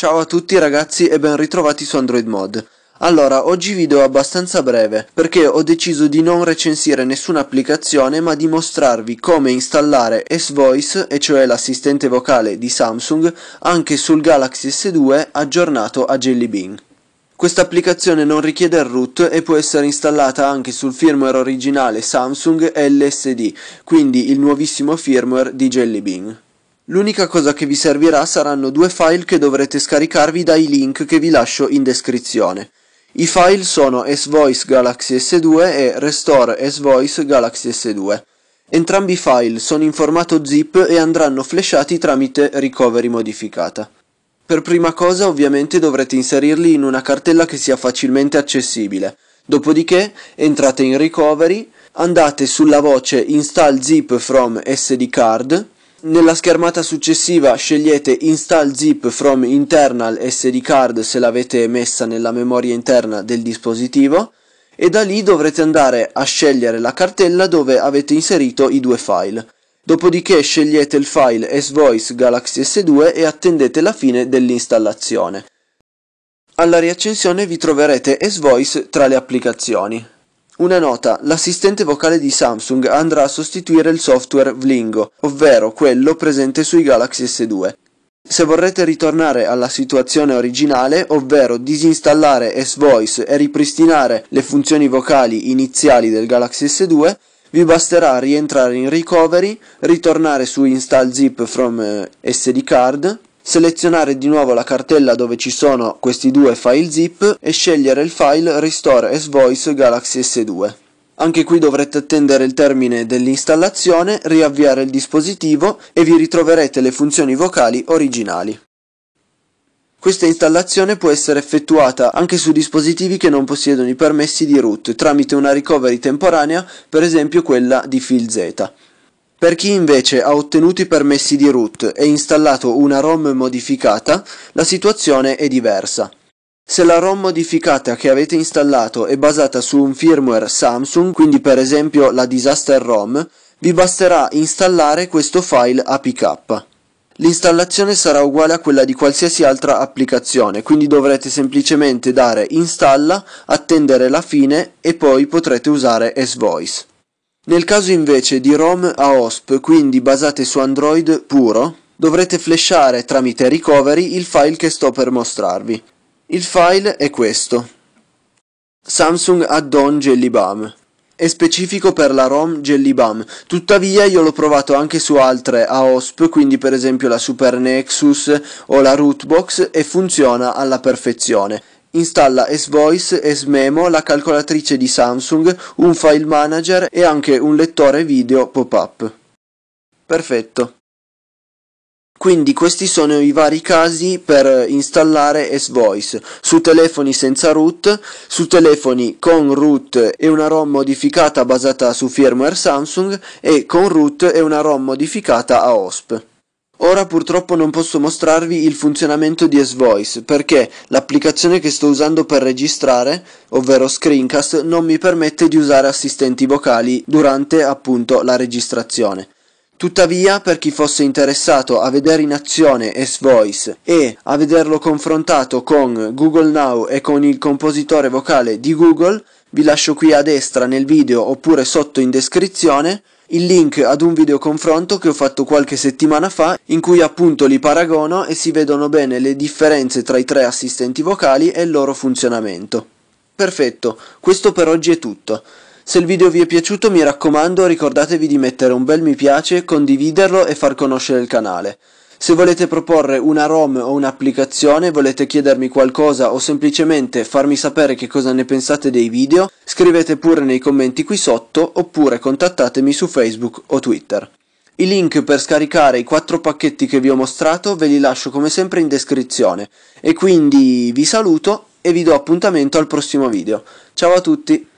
Ciao a tutti ragazzi e ben ritrovati su Android Mod. Allora, oggi video abbastanza breve perché ho deciso di non recensire nessuna applicazione ma di mostrarvi come installare S-Voice, e cioè l'assistente vocale di Samsung, anche sul Galaxy S2 aggiornato a Jelly Bean. Questa applicazione non richiede il root e può essere installata anche sul firmware originale Samsung LSD, quindi il nuovissimo firmware di Jelly Bean. L'unica cosa che vi servirà saranno due file che dovrete scaricarvi dai link che vi lascio in descrizione. I file sono S-Voice Galaxy S2 e Restore S-Voice Galaxy S2. Entrambi i file sono in formato zip e andranno flashati tramite recovery modificata. Per prima cosa ovviamente dovrete inserirli in una cartella che sia facilmente accessibile. Dopodiché entrate in recovery, andate sulla voce install zip from SD card nella schermata successiva scegliete Install zip from internal SD card se l'avete messa nella memoria interna del dispositivo e da lì dovrete andare a scegliere la cartella dove avete inserito i due file. Dopodiché scegliete il file sVoice Galaxy S2 e attendete la fine dell'installazione. Alla riaccensione vi troverete sVoice tra le applicazioni. Una nota, l'assistente vocale di Samsung andrà a sostituire il software Vlingo, ovvero quello presente sui Galaxy S2. Se vorrete ritornare alla situazione originale, ovvero disinstallare S-Voice e ripristinare le funzioni vocali iniziali del Galaxy S2, vi basterà rientrare in Recovery, ritornare su Install Zip from eh, SD Card selezionare di nuovo la cartella dove ci sono questi due file zip e scegliere il file Restore S-Voice Galaxy S2. Anche qui dovrete attendere il termine dell'installazione, riavviare il dispositivo e vi ritroverete le funzioni vocali originali. Questa installazione può essere effettuata anche su dispositivi che non possiedono i permessi di root tramite una recovery temporanea, per esempio quella di FilZ. Per chi invece ha ottenuto i permessi di root e installato una ROM modificata, la situazione è diversa. Se la ROM modificata che avete installato è basata su un firmware Samsung, quindi per esempio la Disaster ROM, vi basterà installare questo file APK. L'installazione sarà uguale a quella di qualsiasi altra applicazione, quindi dovrete semplicemente dare installa, attendere la fine e poi potrete usare S-Voice. Nel caso invece di ROM a OSP, quindi basate su Android puro, dovrete flashare tramite recovery il file che sto per mostrarvi. Il file è questo. Samsung Add-on Jelly Balm. È specifico per la ROM Jelly Balm, tuttavia io l'ho provato anche su altre AOSP, quindi per esempio la Super Nexus o la Rootbox e funziona alla perfezione. Installa S-Voice, S-Memo, la calcolatrice di Samsung, un file manager e anche un lettore video pop-up. Perfetto. Quindi questi sono i vari casi per installare S-Voice su telefoni senza root, su telefoni con root e una ROM modificata basata su firmware Samsung e con root e una ROM modificata a OSP. Ora purtroppo non posso mostrarvi il funzionamento di S-Voice perché l'applicazione che sto usando per registrare, ovvero Screencast, non mi permette di usare assistenti vocali durante appunto la registrazione. Tuttavia, per chi fosse interessato a vedere in azione S-Voice e a vederlo confrontato con Google Now e con il compositore vocale di Google, vi lascio qui a destra nel video oppure sotto in descrizione il link ad un video confronto che ho fatto qualche settimana fa in cui appunto li paragono e si vedono bene le differenze tra i tre assistenti vocali e il loro funzionamento. Perfetto, questo per oggi è tutto. Se il video vi è piaciuto mi raccomando ricordatevi di mettere un bel mi piace, condividerlo e far conoscere il canale. Se volete proporre una ROM o un'applicazione, volete chiedermi qualcosa o semplicemente farmi sapere che cosa ne pensate dei video, scrivete pure nei commenti qui sotto oppure contattatemi su Facebook o Twitter. I link per scaricare i quattro pacchetti che vi ho mostrato ve li lascio come sempre in descrizione e quindi vi saluto e vi do appuntamento al prossimo video. Ciao a tutti!